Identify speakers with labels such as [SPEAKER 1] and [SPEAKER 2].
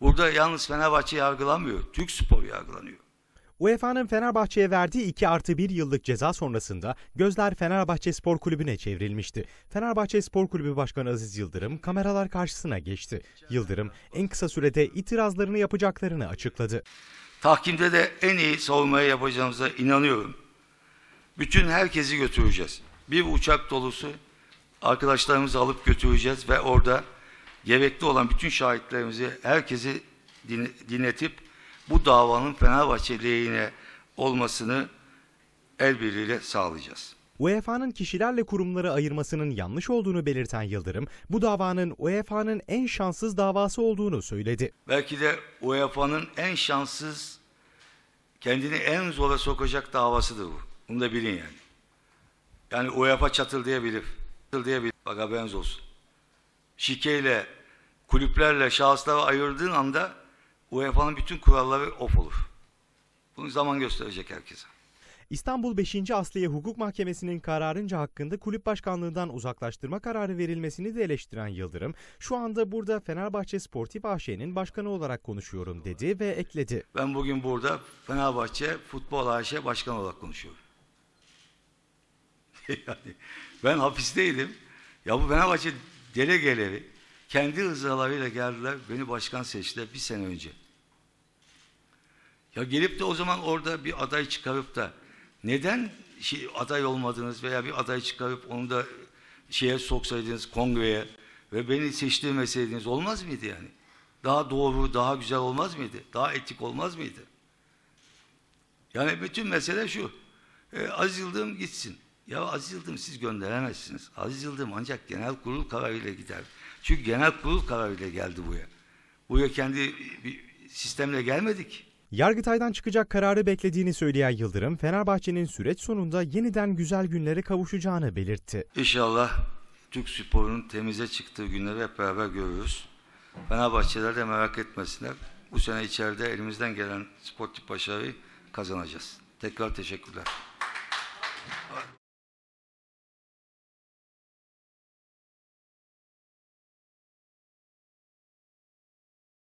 [SPEAKER 1] Burada yalnız Fenerbahçe yargılanmıyor. Türk Spor yargılanıyor.
[SPEAKER 2] UEFA'nın Fenerbahçe'ye verdiği 2 artı 1 yıllık ceza sonrasında gözler Fenerbahçe Spor Kulübü'ne çevrilmişti. Fenerbahçe Spor Kulübü Başkanı Aziz Yıldırım kameralar karşısına geçti. Yıldırım en kısa sürede itirazlarını yapacaklarını açıkladı.
[SPEAKER 1] Tahkimde de en iyi savunmayı yapacağımıza inanıyorum. Bütün herkesi götüreceğiz. Bir uçak dolusu arkadaşlarımızı alıp götüreceğiz ve orada gerekli olan bütün şahitlerimizi, herkesi dinletip bu davanın Fenerbahçe lehine olmasını el birliğiyle sağlayacağız.
[SPEAKER 2] UEFA'nın kişilerle kurumları ayırmasının yanlış olduğunu belirten Yıldırım, bu davanın UEFA'nın en şanssız davası olduğunu söyledi.
[SPEAKER 1] Belki de UEFA'nın en şanssız, kendini en zora sokacak davasıdır bu. Bunu da bilin yani. Yani UEFA çatıl diyebilir. Çatıl diyebilir. Bak haberiniz olsun. Şikeyle kulüplerle şahıslara ayırdığın anda UEFA'nın bütün kuralları of olur. Bunu zaman gösterecek herkese.
[SPEAKER 2] İstanbul 5. Asliye Hukuk Mahkemesi'nin kararınca hakkında kulüp başkanlığından uzaklaştırma kararı verilmesini de eleştiren Yıldırım, şu anda burada Fenerbahçe Sportif AŞ'nin başkanı olarak konuşuyorum dedi ve ekledi.
[SPEAKER 1] Ben bugün burada Fenerbahçe Futbol AŞ başkanı olarak konuşuyorum. yani ben hapisteydim. Ya bu Fenerbahçe delegeleri kendi rızalarıyla geldiler, beni başkan seçtiler bir sene önce. Ya gelip de o zaman orada bir aday çıkarıp da neden şey, aday olmadınız veya bir aday çıkarıp onu da şeye soksaydınız kongreye ve beni seçtirmeseydiniz olmaz mıydı yani? Daha doğru, daha güzel olmaz mıydı? Daha etik olmaz mıydı? Yani bütün mesele şu. E, Aziz Yıldırım gitsin. Ya Aziz Yıldırım siz gönderemezsiniz. Aziz Yıldırım ancak genel kurul kararıyla gider. Çünkü genel kurul kararıyla geldi buraya. Buraya kendi bir sistemle gelmedik.
[SPEAKER 2] Yargıtay'dan çıkacak kararı beklediğini söyleyen Yıldırım, Fenerbahçe'nin süreç sonunda yeniden güzel günlere kavuşacağını belirtti.
[SPEAKER 1] İnşallah Türk sporunun temize çıktığı günleri hep beraber görürüz. Fenerbahçeler de merak etmesinler. Bu sene içeride elimizden gelen sportif başarıyı kazanacağız. Tekrar teşekkürler.